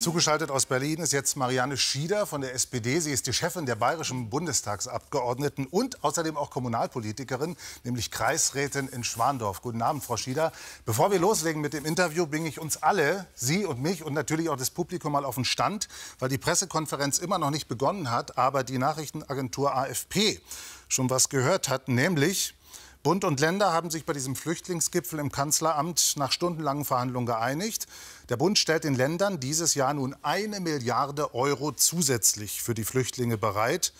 Zugeschaltet aus Berlin ist jetzt Marianne Schieder von der SPD. Sie ist die Chefin der bayerischen Bundestagsabgeordneten und außerdem auch Kommunalpolitikerin, nämlich Kreisrätin in Schwandorf. Guten Abend, Frau Schieder. Bevor wir loslegen mit dem Interview, bringe ich uns alle, Sie und mich und natürlich auch das Publikum mal auf den Stand, weil die Pressekonferenz immer noch nicht begonnen hat, aber die Nachrichtenagentur AFP schon was gehört hat, nämlich Bund und Länder haben sich bei diesem Flüchtlingsgipfel im Kanzleramt nach stundenlangen Verhandlungen geeinigt. Der Bund stellt den Ländern dieses Jahr nun eine Milliarde Euro zusätzlich für die Flüchtlinge bereit.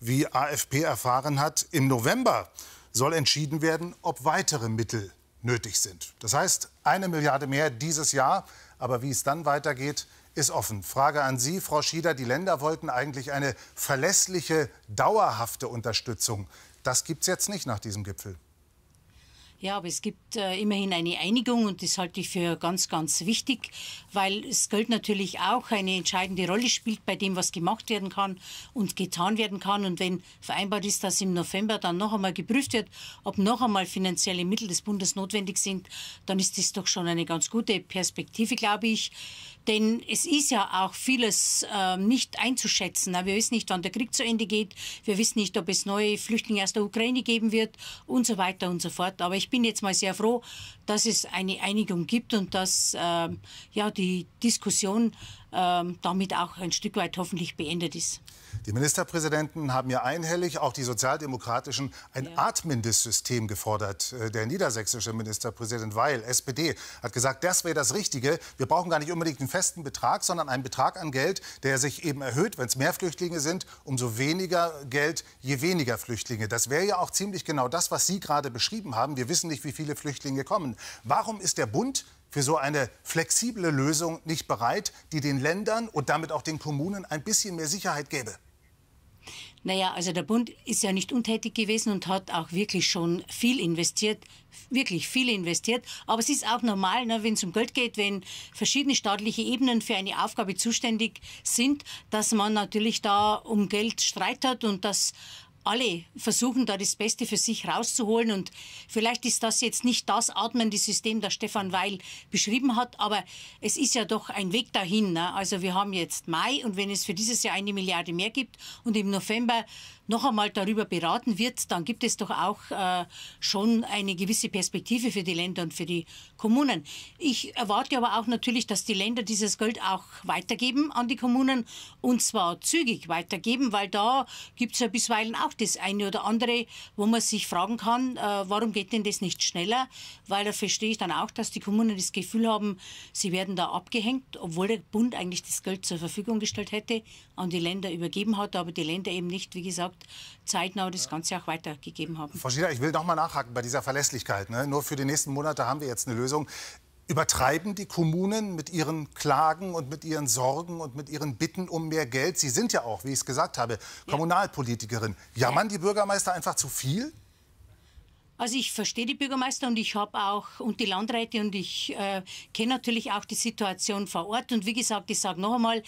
Wie AFP erfahren hat, im November soll entschieden werden, ob weitere Mittel nötig sind. Das heißt, eine Milliarde mehr dieses Jahr. Aber wie es dann weitergeht, ist offen. Frage an Sie, Frau Schieder. Die Länder wollten eigentlich eine verlässliche, dauerhafte Unterstützung. Das gibt es jetzt nicht nach diesem Gipfel. Ja, aber es gibt äh, immerhin eine Einigung und das halte ich für ganz, ganz wichtig, weil es Geld natürlich auch eine entscheidende Rolle spielt bei dem, was gemacht werden kann und getan werden kann. Und wenn vereinbart ist, dass im November dann noch einmal geprüft wird, ob noch einmal finanzielle Mittel des Bundes notwendig sind, dann ist das doch schon eine ganz gute Perspektive, glaube ich. Denn es ist ja auch vieles äh, nicht einzuschätzen. Wir wissen nicht, wann der Krieg zu Ende geht. Wir wissen nicht, ob es neue Flüchtlinge aus der Ukraine geben wird und so weiter und so fort. Aber ich bin bin jetzt mal sehr froh, dass es eine Einigung gibt und dass äh, ja, die Diskussion ähm, damit auch ein Stück weit hoffentlich beendet ist. Die Ministerpräsidenten haben ja einhellig, auch die Sozialdemokratischen, ein ja. Atmindestsystem gefordert. Äh, der niedersächsische Ministerpräsident Weil, SPD, hat gesagt, das wäre das Richtige. Wir brauchen gar nicht unbedingt einen festen Betrag, sondern einen Betrag an Geld, der sich eben erhöht. Wenn es mehr Flüchtlinge sind, umso weniger Geld, je weniger Flüchtlinge. Das wäre ja auch ziemlich genau das, was Sie gerade beschrieben haben. Wir wissen nicht, wie viele Flüchtlinge kommen. Warum ist der Bund für so eine flexible Lösung nicht bereit, die den Ländern und damit auch den Kommunen ein bisschen mehr Sicherheit gäbe? Naja, also der Bund ist ja nicht untätig gewesen und hat auch wirklich schon viel investiert, wirklich viel investiert. Aber es ist auch normal, ne, wenn es um Geld geht, wenn verschiedene staatliche Ebenen für eine Aufgabe zuständig sind, dass man natürlich da um Geld streitet und dass alle versuchen da das Beste für sich rauszuholen. Und vielleicht ist das jetzt nicht das atmende System, das Stefan Weil beschrieben hat, aber es ist ja doch ein Weg dahin. Ne? Also wir haben jetzt Mai und wenn es für dieses Jahr eine Milliarde mehr gibt und im November noch einmal darüber beraten wird, dann gibt es doch auch äh, schon eine gewisse Perspektive für die Länder und für die Kommunen. Ich erwarte aber auch natürlich, dass die Länder dieses Geld auch weitergeben an die Kommunen und zwar zügig weitergeben, weil da gibt es ja bisweilen auch das eine oder andere, wo man sich fragen kann, äh, warum geht denn das nicht schneller? Weil da verstehe ich dann auch, dass die Kommunen das Gefühl haben, sie werden da abgehängt, obwohl der Bund eigentlich das Geld zur Verfügung gestellt hätte, an die Länder übergeben hat, aber die Länder eben nicht, wie gesagt, zeitnah das Ganze auch weitergegeben haben. Frau Schieder, ich will nochmal nachhaken bei dieser Verlässlichkeit. Ne? Nur für die nächsten Monate haben wir jetzt eine Lösung übertreiben die Kommunen mit ihren Klagen und mit ihren Sorgen und mit ihren Bitten um mehr Geld? Sie sind ja auch, wie ich es gesagt habe, Kommunalpolitikerin. Jammern die Bürgermeister einfach zu viel? Also ich verstehe die Bürgermeister und ich habe auch und die Landräte und ich äh, kenne natürlich auch die Situation vor Ort. Und wie gesagt, ich sage noch einmal,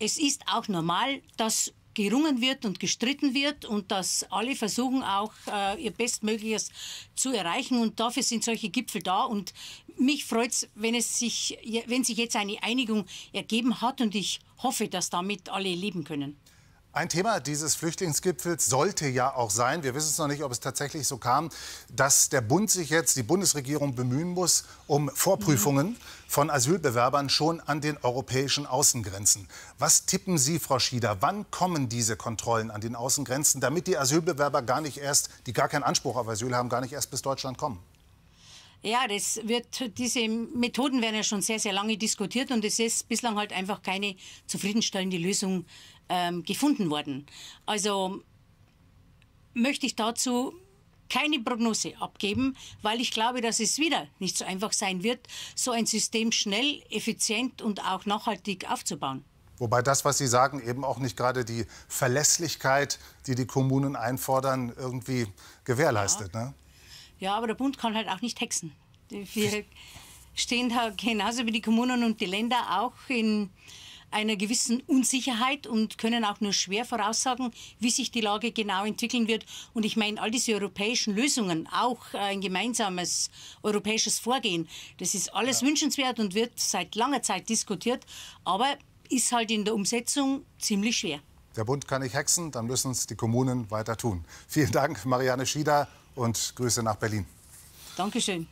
es ist auch normal, dass gerungen wird und gestritten wird und dass alle versuchen auch äh, ihr Bestmögliches zu erreichen und dafür sind solche Gipfel da und mich freut es, wenn, es sich, wenn sich jetzt eine Einigung ergeben hat und ich hoffe, dass damit alle leben können. Ein Thema dieses Flüchtlingsgipfels sollte ja auch sein, wir wissen es noch nicht, ob es tatsächlich so kam, dass der Bund sich jetzt, die Bundesregierung bemühen muss, um Vorprüfungen von Asylbewerbern schon an den europäischen Außengrenzen. Was tippen Sie, Frau Schieder, wann kommen diese Kontrollen an den Außengrenzen, damit die Asylbewerber gar nicht erst, die gar keinen Anspruch auf Asyl haben, gar nicht erst bis Deutschland kommen? Ja, das wird, diese Methoden werden ja schon sehr, sehr lange diskutiert und es ist bislang halt einfach keine zufriedenstellende Lösung ähm, gefunden worden. Also möchte ich dazu keine Prognose abgeben, weil ich glaube, dass es wieder nicht so einfach sein wird, so ein System schnell, effizient und auch nachhaltig aufzubauen. Wobei das, was Sie sagen, eben auch nicht gerade die Verlässlichkeit, die die Kommunen einfordern, irgendwie gewährleistet. Ja. Ne? Ja, aber der Bund kann halt auch nicht hexen. Wir stehen da genauso wie die Kommunen und die Länder auch in einer gewissen Unsicherheit und können auch nur schwer voraussagen, wie sich die Lage genau entwickeln wird. Und ich meine, all diese europäischen Lösungen, auch ein gemeinsames europäisches Vorgehen, das ist alles ja. wünschenswert und wird seit langer Zeit diskutiert, aber ist halt in der Umsetzung ziemlich schwer. Der Bund kann nicht hexen, dann müssen es die Kommunen weiter tun. Vielen Dank, Marianne Schieder, und Grüße nach Berlin. Dankeschön.